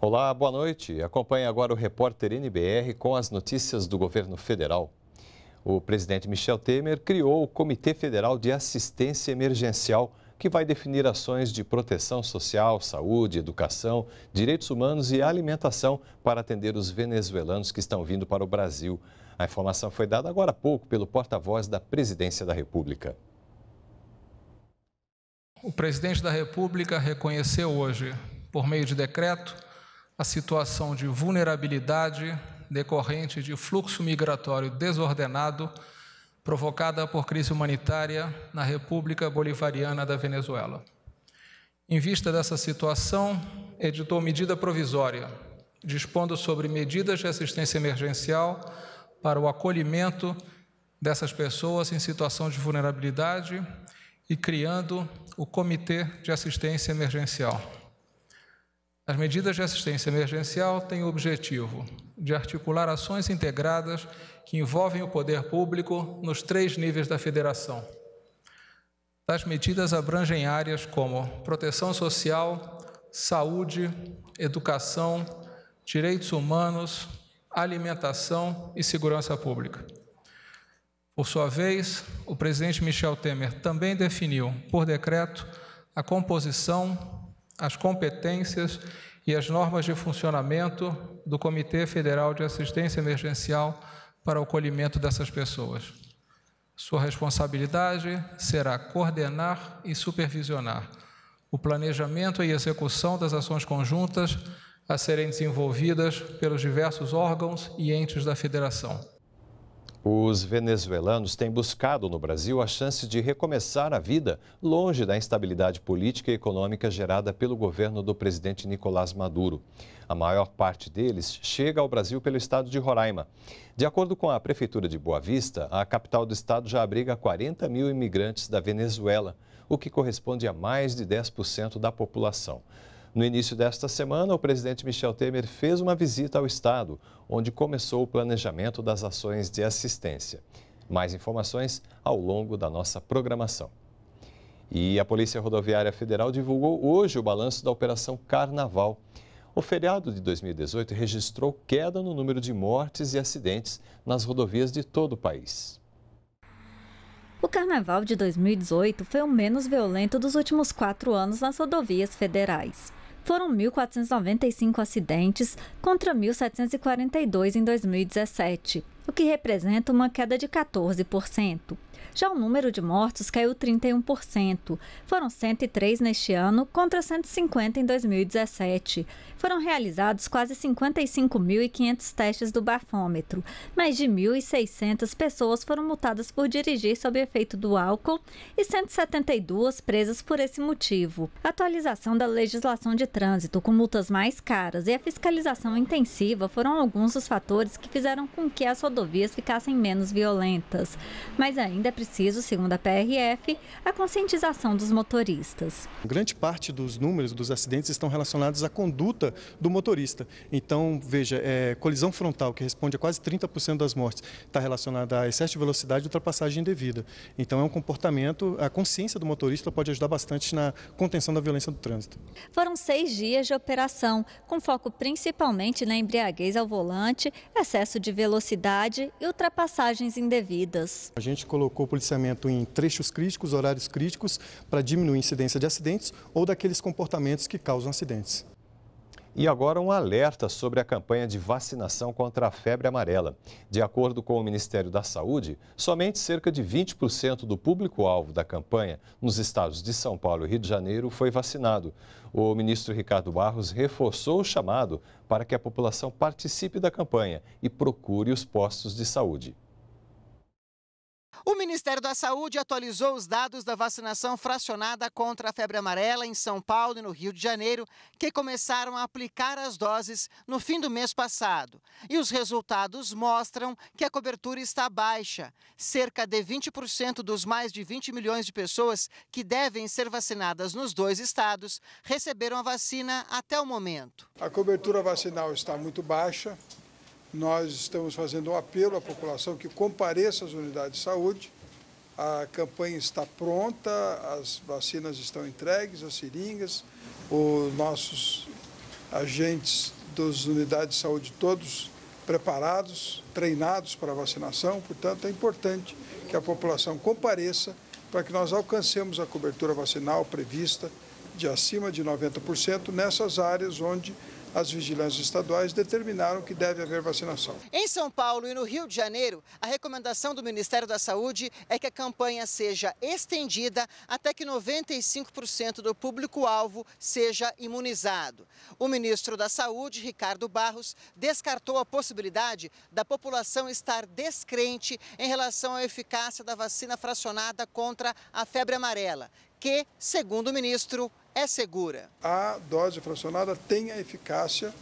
Olá, boa noite. Acompanhe agora o repórter NBR com as notícias do governo federal. O presidente Michel Temer criou o Comitê Federal de Assistência Emergencial que vai definir ações de proteção social, saúde, educação, direitos humanos e alimentação para atender os venezuelanos que estão vindo para o Brasil. A informação foi dada agora há pouco pelo porta-voz da Presidência da República. O presidente da República reconheceu hoje, por meio de decreto, a situação de vulnerabilidade decorrente de fluxo migratório desordenado provocada por crise humanitária na República Bolivariana da Venezuela. Em vista dessa situação, editou medida provisória, dispondo sobre medidas de assistência emergencial para o acolhimento dessas pessoas em situação de vulnerabilidade e criando o Comitê de Assistência Emergencial. As medidas de assistência emergencial têm o objetivo de articular ações integradas que envolvem o poder público nos três níveis da federação. Tais medidas abrangem áreas como proteção social, saúde, educação, direitos humanos, alimentação e segurança pública. Por sua vez, o presidente Michel Temer também definiu, por decreto, a composição, as competências e as normas de funcionamento do Comitê Federal de Assistência Emergencial para o acolhimento dessas pessoas. Sua responsabilidade será coordenar e supervisionar o planejamento e execução das ações conjuntas a serem desenvolvidas pelos diversos órgãos e entes da Federação os venezuelanos têm buscado no Brasil a chance de recomeçar a vida longe da instabilidade política e econômica gerada pelo governo do presidente Nicolás Maduro. A maior parte deles chega ao Brasil pelo estado de Roraima. De acordo com a Prefeitura de Boa Vista, a capital do estado já abriga 40 mil imigrantes da Venezuela, o que corresponde a mais de 10% da população. No início desta semana, o presidente Michel Temer fez uma visita ao Estado, onde começou o planejamento das ações de assistência. Mais informações ao longo da nossa programação. E a Polícia Rodoviária Federal divulgou hoje o balanço da Operação Carnaval. O feriado de 2018 registrou queda no número de mortes e acidentes nas rodovias de todo o país. O carnaval de 2018 foi o menos violento dos últimos quatro anos nas rodovias federais foram 1.495 acidentes contra 1.742 em 2017 o que representa uma queda de 14%. Já o número de mortos caiu 31%. Foram 103 neste ano contra 150 em 2017. Foram realizados quase 55.500 testes do bafômetro. Mais de 1.600 pessoas foram multadas por dirigir sob efeito do álcool e 172 presas por esse motivo. A atualização da legislação de trânsito com multas mais caras e a fiscalização intensiva foram alguns dos fatores que fizeram com que as rodovias rodovias ficassem menos violentas. Mas ainda é preciso, segundo a PRF, a conscientização dos motoristas. Grande parte dos números dos acidentes estão relacionados à conduta do motorista. Então, veja, é, colisão frontal, que responde a quase 30% das mortes, está relacionada a excesso de velocidade e ultrapassagem indevida. Então, é um comportamento, a consciência do motorista pode ajudar bastante na contenção da violência do trânsito. Foram seis dias de operação, com foco principalmente na embriaguez ao volante, excesso de velocidade velocidade e ultrapassagens indevidas. A gente colocou o policiamento em trechos críticos, horários críticos, para diminuir a incidência de acidentes ou daqueles comportamentos que causam acidentes. E agora um alerta sobre a campanha de vacinação contra a febre amarela. De acordo com o Ministério da Saúde, somente cerca de 20% do público-alvo da campanha nos estados de São Paulo e Rio de Janeiro foi vacinado. O ministro Ricardo Barros reforçou o chamado para que a população participe da campanha e procure os postos de saúde. O Ministério da Saúde atualizou os dados da vacinação fracionada contra a febre amarela em São Paulo e no Rio de Janeiro, que começaram a aplicar as doses no fim do mês passado. E os resultados mostram que a cobertura está baixa. Cerca de 20% dos mais de 20 milhões de pessoas que devem ser vacinadas nos dois estados receberam a vacina até o momento. A cobertura vacinal está muito baixa nós estamos fazendo um apelo à população que compareça às unidades de saúde. A campanha está pronta, as vacinas estão entregues, as seringas, os nossos agentes das unidades de saúde todos preparados, treinados para a vacinação, portanto é importante que a população compareça para que nós alcancemos a cobertura vacinal prevista de acima de 90% nessas áreas onde as vigilâncias estaduais determinaram que deve haver vacinação. Em São Paulo e no Rio de Janeiro, a recomendação do Ministério da Saúde é que a campanha seja estendida até que 95% do público-alvo seja imunizado. O ministro da Saúde, Ricardo Barros, descartou a possibilidade da população estar descrente em relação à eficácia da vacina fracionada contra a febre amarela, que, segundo o ministro, é segura. A dose fracionada tem a eficácia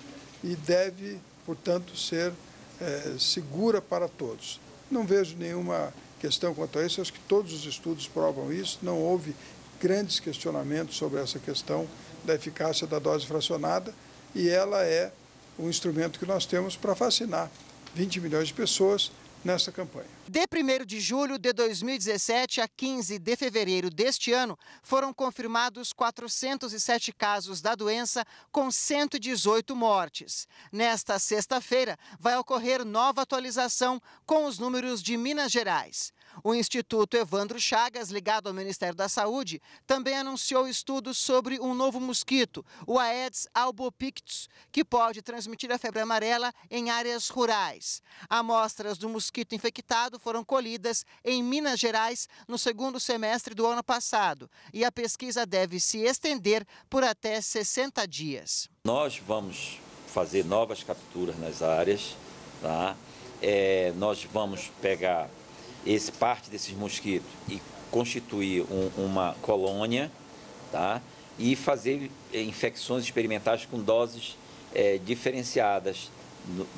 e deve, portanto, ser é, segura para todos. Não vejo nenhuma questão quanto a isso, acho que todos os estudos provam isso, não houve grandes questionamentos sobre essa questão da eficácia da dose fracionada e ela é um instrumento que nós temos para vacinar 20 milhões de pessoas nessa campanha. De 1 de julho de 2017 a 15 de fevereiro deste ano, foram confirmados 407 casos da doença, com 118 mortes. Nesta sexta-feira, vai ocorrer nova atualização com os números de Minas Gerais. O Instituto Evandro Chagas, ligado ao Ministério da Saúde, também anunciou estudos sobre um novo mosquito, o Aedes albopictus, que pode transmitir a febre amarela em áreas rurais. Amostras do mosquito mosquito infectado foram colhidas em Minas Gerais no segundo semestre do ano passado e a pesquisa deve se estender por até 60 dias. Nós vamos fazer novas capturas nas áreas, tá? É, nós vamos pegar esse parte desses mosquitos e constituir um, uma colônia, tá? E fazer eh, infecções experimentais com doses é, diferenciadas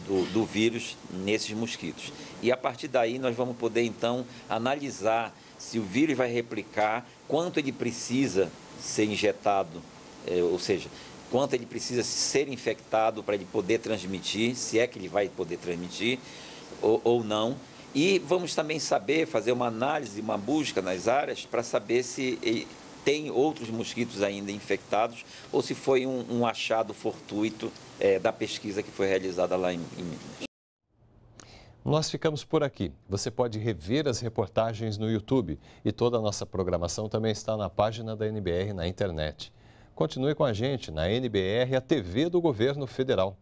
do, do, vírus nesses mosquitos. E a partir daí nós vamos poder então analisar se o vírus vai replicar, quanto ele precisa ser injetado, é, ou seja, quanto ele precisa ser infectado para ele poder transmitir, se é que ele vai poder transmitir ou, ou não. E vamos também saber, fazer uma análise, uma busca nas áreas para saber se ele, tem outros mosquitos ainda infectados ou se foi um, um achado fortuito é, da pesquisa que foi realizada lá em, em Minas. Nós ficamos por aqui. Você pode rever as reportagens no YouTube e toda a nossa programação também está na página da NBR na internet. Continue com a gente na NBR, a TV do Governo Federal.